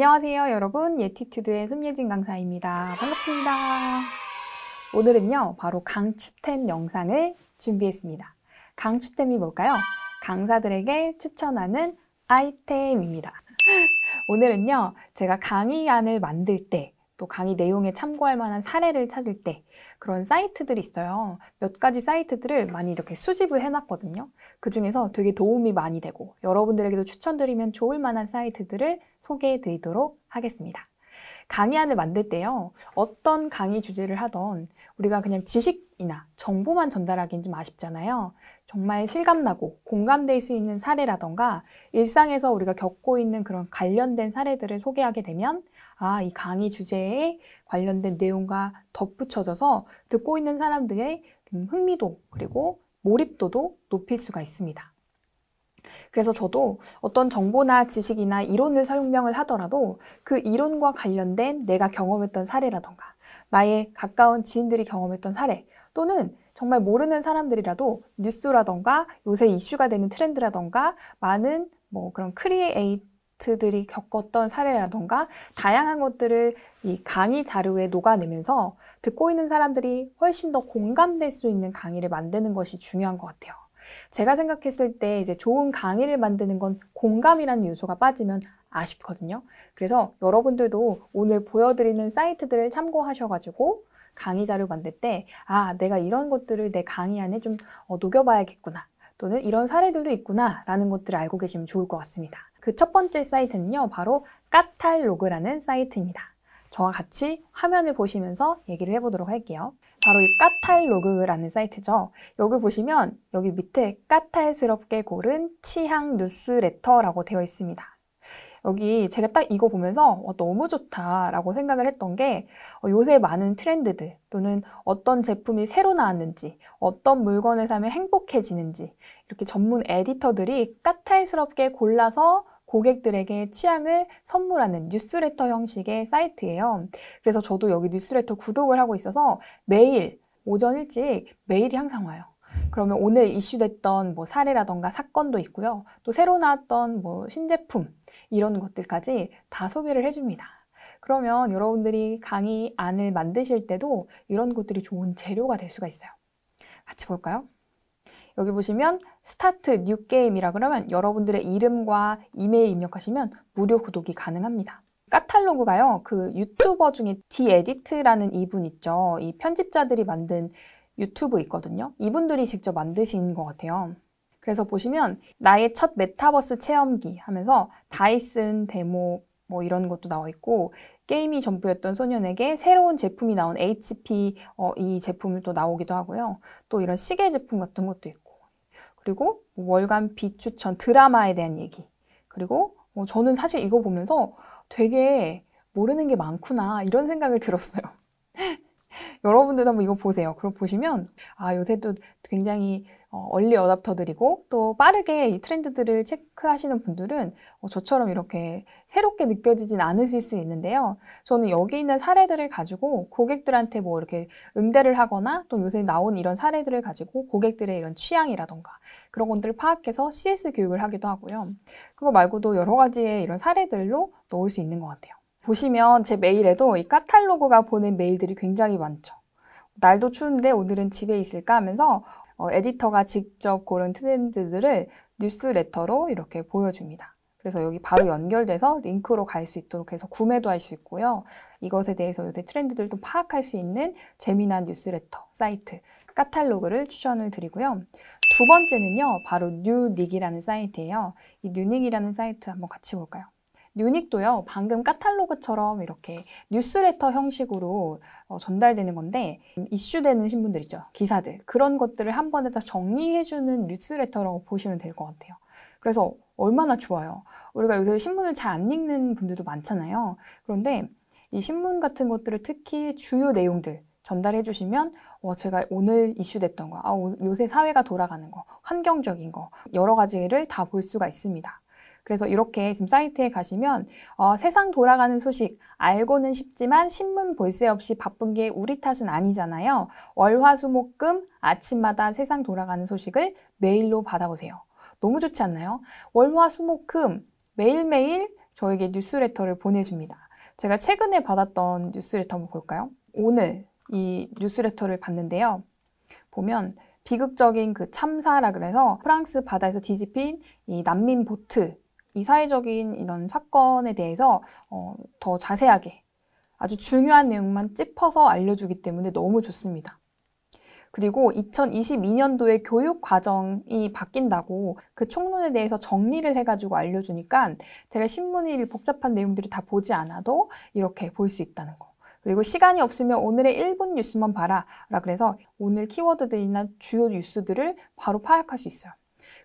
안녕하세요 여러분 예티튜드의 손예진 강사입니다 반갑습니다 오늘은요 바로 강추템 영상을 준비했습니다 강추템이 뭘까요? 강사들에게 추천하는 아이템입니다 오늘은요 제가 강의안을 만들 때또 강의 내용에 참고할 만한 사례를 찾을 때 그런 사이트들이 있어요. 몇 가지 사이트들을 많이 이렇게 수집을 해놨거든요. 그 중에서 되게 도움이 많이 되고 여러분들에게도 추천드리면 좋을 만한 사이트들을 소개해 드리도록 하겠습니다. 강의안을 만들 때요. 어떤 강의 주제를 하던 우리가 그냥 지식이나 정보만 전달하기엔 좀 아쉽잖아요. 정말 실감나고 공감될 수 있는 사례라던가 일상에서 우리가 겪고 있는 그런 관련된 사례들을 소개하게 되면 아, 이 강의 주제에 관련된 내용과 덧붙여져서 듣고 있는 사람들의 음, 흥미도 그리고 몰입도도 높일 수가 있습니다. 그래서 저도 어떤 정보나 지식이나 이론을 설명을 하더라도 그 이론과 관련된 내가 경험했던 사례라던가 나의 가까운 지인들이 경험했던 사례 또는 정말 모르는 사람들이라도 뉴스라던가 요새 이슈가 되는 트렌드라던가 많은 뭐 그런 크리에이 아티트들이 겪었던 사례라던가 다양한 것들을 이 강의 자료에 녹아내면서 듣고 있는 사람들이 훨씬 더 공감될 수 있는 강의를 만드는 것이 중요한 것 같아요. 제가 생각했을 때 이제 좋은 강의를 만드는 건 공감이라는 요소가 빠지면 아쉽거든요. 그래서 여러분들도 오늘 보여드리는 사이트들을 참고하셔가지고 강의 자료 만들 때, 아, 내가 이런 것들을 내 강의 안에 좀 어, 녹여봐야겠구나. 또는 이런 사례들도 있구나. 라는 것들을 알고 계시면 좋을 것 같습니다. 그첫 번째 사이트는요, 바로 까탈로그라는 사이트입니다. 저와 같이 화면을 보시면서 얘기를 해보도록 할게요. 바로 이 까탈로그라는 사이트죠. 여기 보시면 여기 밑에 까탈스럽게 고른 취향 뉴스레터라고 되어 있습니다. 여기 제가 딱 이거 보면서 와, 어, 너무 좋다라고 생각을 했던 게 어, 요새 많은 트렌드들 또는 어떤 제품이 새로 나왔는지 어떤 물건을 사면 행복해지는지 이렇게 전문 에디터들이 까탈스럽게 골라서 고객들에게 취향을 선물하는 뉴스레터 형식의 사이트예요. 그래서 저도 여기 뉴스레터 구독을 하고 있어서 매일 오전 일찍 매일이 항상 와요. 그러면 오늘 이슈됐던 뭐 사례라던가 사건도 있고요. 또 새로 나왔던 뭐 신제품 이런 것들까지 다 소개를 해줍니다. 그러면 여러분들이 강의 안을 만드실 때도 이런 것들이 좋은 재료가 될 수가 있어요. 같이 볼까요? 여기 보시면 스타트 뉴 게임이라 그러면 여러분들의 이름과 이메일 입력하시면 무료 구독이 가능합니다. 카탈로그가요. 그 유튜버 중에 디에디트라는 이분 있죠. 이 편집자들이 만든 유튜브 있거든요. 이분들이 직접 만드신 것 같아요. 그래서 보시면 나의 첫 메타버스 체험기 하면서 다이슨 데모 뭐 이런 것도 나와 있고 게임이 전부였던 소년에게 새로운 제품이 나온 HP 어, 이 제품도 나오기도 하고요. 또 이런 시계 제품 같은 것도 있고 그리고 뭐 월간 빛추천 드라마에 대한 얘기. 그리고 뭐 저는 사실 이거 보면서 되게 모르는 게 많구나 이런 생각을 들었어요. 여러분들도 한번 이거 보세요. 그럼 보시면 아 요새 또 굉장히 어, 얼리 어답터들이고 또 빠르게 이 트렌드들을 체크하시는 분들은 어, 저처럼 이렇게 새롭게 느껴지진 않으실 수 있는데요. 저는 여기 있는 사례들을 가지고 고객들한테 뭐 이렇게 응대를 하거나 또 요새 나온 이런 사례들을 가지고 고객들의 이런 취향이라던가 그런 것들을 파악해서 CS 교육을 하기도 하고요. 그거 말고도 여러 가지의 이런 사례들로 넣을 수 있는 것 같아요. 보시면 제 메일에도 이 카탈로그가 보낸 메일들이 굉장히 많죠. 날도 추운데 오늘은 집에 있을까 하면서 어, 에디터가 직접 고른 트렌드들을 뉴스레터로 이렇게 보여줍니다. 그래서 여기 바로 연결돼서 링크로 갈 수 있도록 해서 구매도 할 수 있고요. 이것에 대해서 요새 트렌드들도 파악할 수 있는 재미난 뉴스레터 사이트 카탈로그를 추천을 드리고요. 두 번째는요. 바로 뉴닉이라는 사이트예요. 이 뉴닉이라는 사이트 한번 같이 볼까요? 유닉도요, 방금 카탈로그처럼 이렇게 뉴스레터 형식으로 어, 전달되는 건데, 음, 이슈되는 신문들 있죠. 기사들. 그런 것들을 한 번에 다 정리해주는 뉴스레터라고 보시면 될 것 같아요. 그래서 얼마나 좋아요. 우리가 요새 신문을 잘 안 읽는 분들도 많잖아요. 그런데 이 신문 같은 것들을 특히 주요 내용들, 전달해 주시면 어, 제가 오늘 이슈됐던 거, 아, 요새 사회가 돌아가는 거, 환경적인 거 여러 가지를 다 볼 수가 있습니다. 그래서 이렇게 지금 사이트에 가시면 어, 세상 돌아가는 소식 알고는 싶지만 신문 볼 새 없이 바쁜 게 우리 탓은 아니잖아요. 월화수목금 아침마다 세상 돌아가는 소식을 메일로 받아보세요. 너무 좋지 않나요? 월화수목금 매일매일 저에게 뉴스레터를 보내줍니다. 제가 최근에 받았던 뉴스레터 한번 볼까요? 오늘 이 뉴스레터를 봤는데요. 보면 비극적인 그 참사라 그래서 프랑스 바다에서 뒤집힌 이 난민 보트 이 사회적인 이런 사건에 대해서 어, 더 자세하게 아주 중요한 내용만 찝어서 알려주기 때문에 너무 좋습니다. 그리고 2022년도에 교육 과정이 바뀐다고 그 총론에 대해서 정리를 해가지고 알려주니까 제가 신문일 복잡한 내용들을 다 보지 않아도 이렇게 볼 수 있다는 거. 그리고 시간이 없으면 오늘의 1분 뉴스만 봐라. 라 그래서 오늘 키워드들이나 주요 뉴스들을 바로 파악할 수 있어요.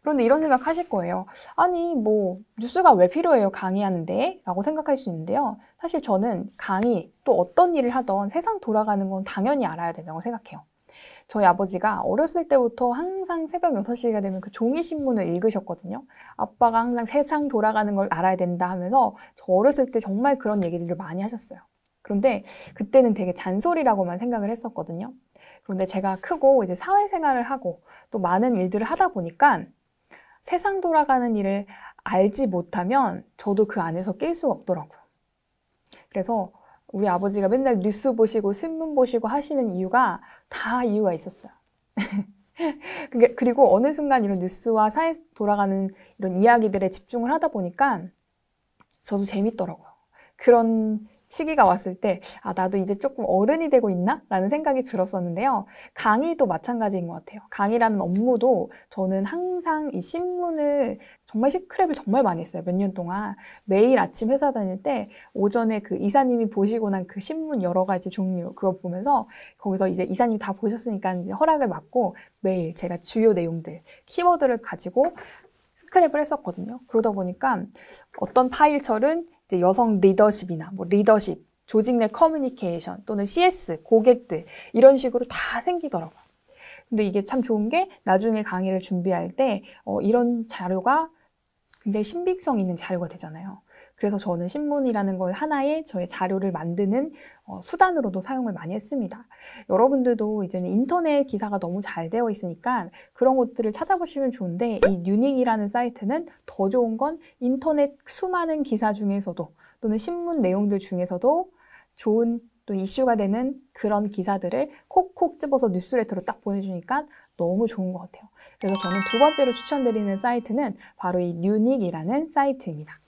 그런데 이런 생각 하실 거예요. 아니, 뭐, 뉴스가 왜 필요해요? 강의하는데? 라고 생각할 수 있는데요. 사실 저는 강의, 또 어떤 일을 하던 세상 돌아가는 건 당연히 알아야 된다고 생각해요. 저희 아버지가 어렸을 때부터 항상 새벽 6시가 되면 그 종이신문을 읽으셨거든요. 아빠가 항상 세상 돌아가는 걸 알아야 된다 하면서 저 어렸을 때 정말 그런 얘기들을 많이 하셨어요. 그런데 그때는 되게 잔소리라고만 생각을 했었거든요. 그런데 제가 크고 이제 사회생활을 하고 또 많은 일들을 하다 보니까 세상 돌아가는 일을 알지 못하면 저도 그 안에서 깰 수가 없더라고요. 그래서 우리 아버지가 맨날 뉴스 보시고 신문 보시고 하시는 이유가 다 이유가 있었어요. 그리고 어느 순간 이런 뉴스와 사회 돌아가는 이런 이야기들에 집중을 하다 보니까 저도 재밌더라고요. 그런 시기가 왔을 때, 아, 나도 이제 조금 어른이 되고 있나? 라는 생각이 들었었는데요. 강의도 마찬가지인 것 같아요. 강의라는 업무도 저는 항상 이 신문을 정말 시크랩을 정말 많이 했어요. 몇 년 동안. 매일 아침 회사 다닐 때 오전에 그 이사님이 보시고 난 그 신문 여러 가지 종류 그거 보면서 거기서 이제 이사님이 다 보셨으니까 이제 허락을 받고 매일 제가 주요 내용들, 키워드를 가지고 스크랩을 했었거든요. 그러다 보니까 어떤 파일철은 이제 여성 리더십이나 뭐 리더십, 조직 내 커뮤니케이션 또는 CS, 고객들 이런 식으로 다 생기더라고요. 근데 이게 참 좋은 게 나중에 강의를 준비할 때 어, 이런 자료가 굉장히 신빙성 있는 자료가 되잖아요. 그래서 저는 신문이라는 걸 하나의 저의 자료를 만드는 어, 수단으로도 사용을 많이 했습니다. 여러분들도 이제는 인터넷 기사가 너무 잘 되어 있으니까 그런 것들을 찾아보시면 좋은데 이 뉴닝이라는 사이트는 더 좋은 건 인터넷 수많은 기사 중에서도 또는 신문 내용들 중에서도 좋은 또 이슈가 되는 그런 기사들을 콕콕 집어서 뉴스레터로 딱 보내주니까 너무 좋은 것 같아요. 그래서 저는 두 번째로 추천드리는 사이트는 바로 이 뉴닉이라는 사이트입니다.